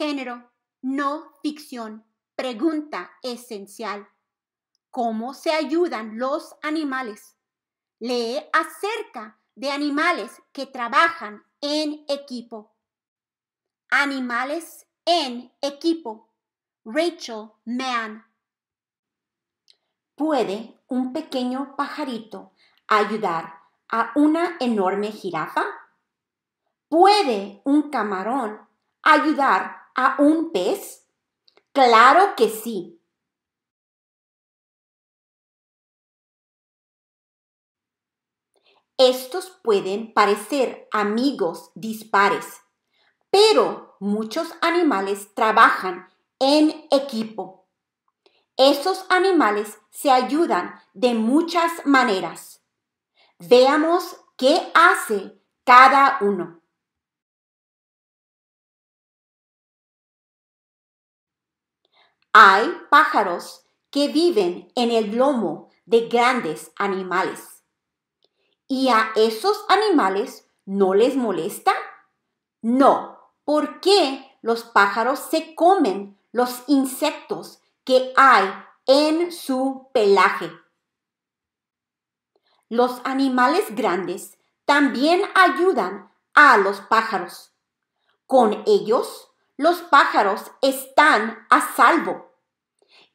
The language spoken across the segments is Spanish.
Género, no ficción. Pregunta esencial. ¿Cómo se ayudan los animales? Lee acerca de animales que trabajan en equipo. Animales en equipo. Rachel Mann. ¿Puede un pequeño pajarito ayudar a una enorme jirafa? ¿Puede un camarón ayudar a un pez? Claro que sí. Estos pueden parecer amigos dispares, pero muchos animales trabajan en equipo. Esos animales se ayudan de muchas maneras. Veamos qué hace cada uno. Hay pájaros que viven en el lomo de grandes animales. ¿Y a esos animales no les molesta? No, porque los pájaros se comen los insectos que hay en su pelaje. Los animales grandes también ayudan a los pájaros. Con ellos los pájaros están a salvo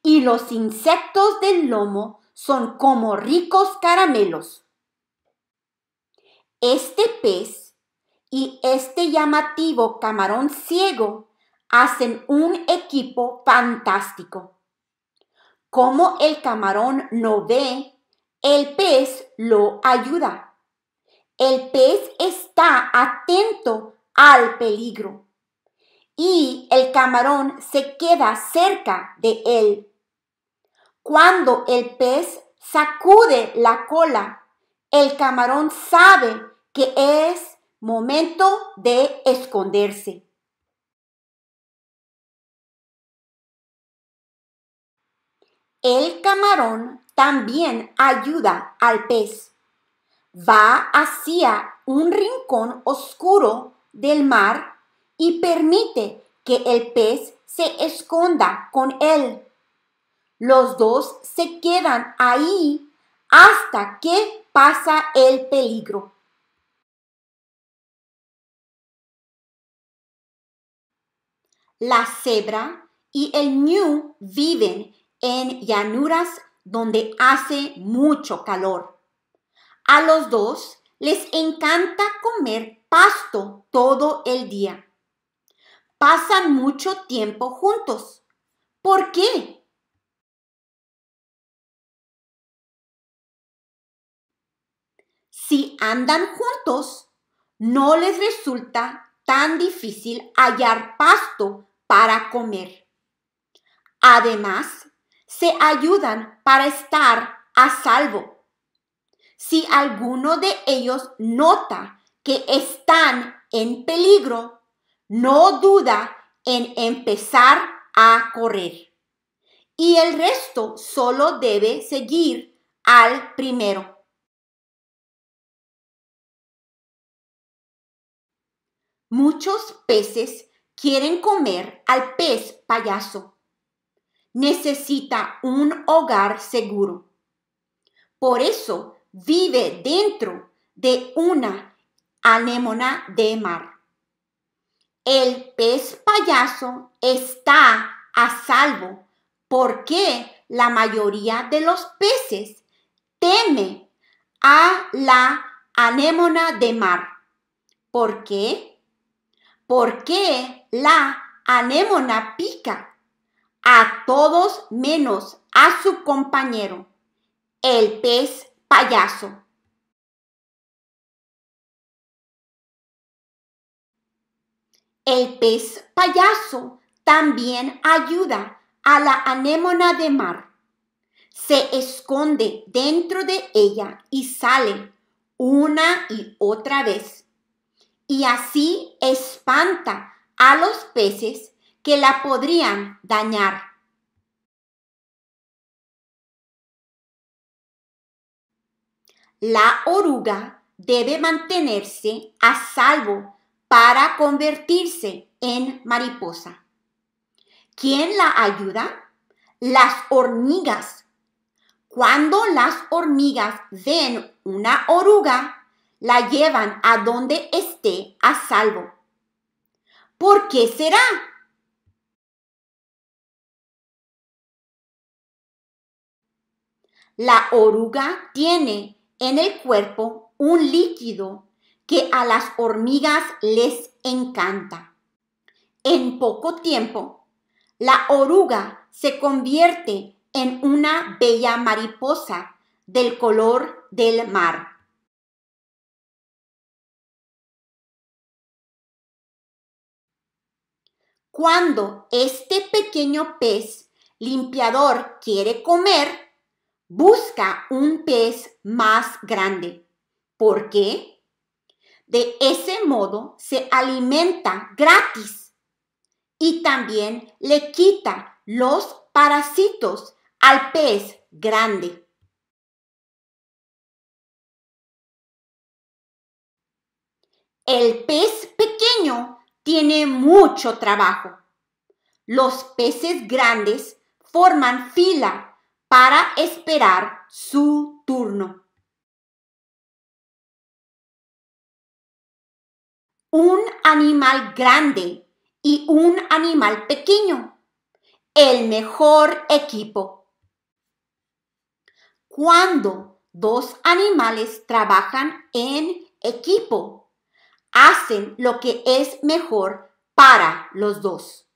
y los insectos del lomo son como ricos caramelos. Este pez y este llamativo camarón ciego hacen un equipo fantástico. Como el camarón no ve, el pez lo ayuda. El pez está atento al peligro y el camarón se queda cerca de él. Cuando el pez sacude la cola, el camarón sabe que es momento de esconderse. El camarón también ayuda al pez. Va hacia un rincón oscuro del mar y permite que el pez se esconda con él. Los dos se quedan ahí hasta que pasa el peligro. La cebra y el ñu viven en llanuras donde hace mucho calor. A los dos les encanta comer pasto todo el día pasan mucho tiempo juntos. ¿Por qué? Si andan juntos, no les resulta tan difícil hallar pasto para comer. Además, se ayudan para estar a salvo. Si alguno de ellos nota que están en peligro, no duda en empezar a correr. Y el resto solo debe seguir al primero. Muchos peces quieren comer al pez payaso. Necesita un hogar seguro. Por eso vive dentro de una anémona de mar. El pez payaso está a salvo porque la mayoría de los peces teme a la anémona de mar. ¿Por qué? Porque la anémona pica a todos menos a su compañero, el pez payaso. El pez payaso también ayuda a la anémona de mar. Se esconde dentro de ella y sale una y otra vez. Y así espanta a los peces que la podrían dañar. La oruga debe mantenerse a salvo para convertirse en mariposa. ¿Quién la ayuda? Las hormigas. Cuando las hormigas ven una oruga, la llevan a donde esté a salvo. ¿Por qué será? La oruga tiene en el cuerpo un líquido que a las hormigas les encanta. En poco tiempo, la oruga se convierte en una bella mariposa del color del mar. Cuando este pequeño pez limpiador quiere comer, busca un pez más grande. ¿Por qué? De ese modo se alimenta gratis y también le quita los parásitos al pez grande. El pez pequeño tiene mucho trabajo. Los peces grandes forman fila para esperar su turno. un animal grande y un animal pequeño. El mejor equipo. Cuando dos animales trabajan en equipo, hacen lo que es mejor para los dos.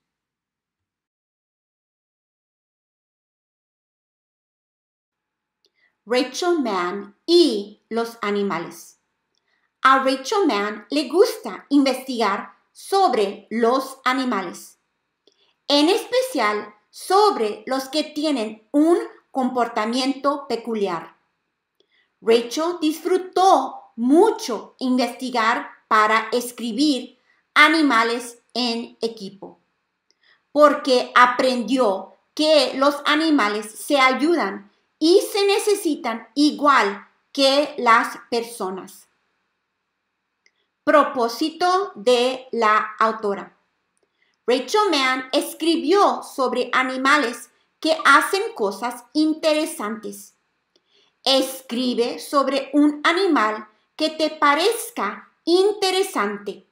Rachel Mann y los animales. A Rachel Mann le gusta investigar sobre los animales, en especial sobre los que tienen un comportamiento peculiar. Rachel disfrutó mucho investigar para escribir animales en equipo, porque aprendió que los animales se ayudan y se necesitan igual que las personas propósito de la autora. Rachel Mann escribió sobre animales que hacen cosas interesantes. Escribe sobre un animal que te parezca interesante.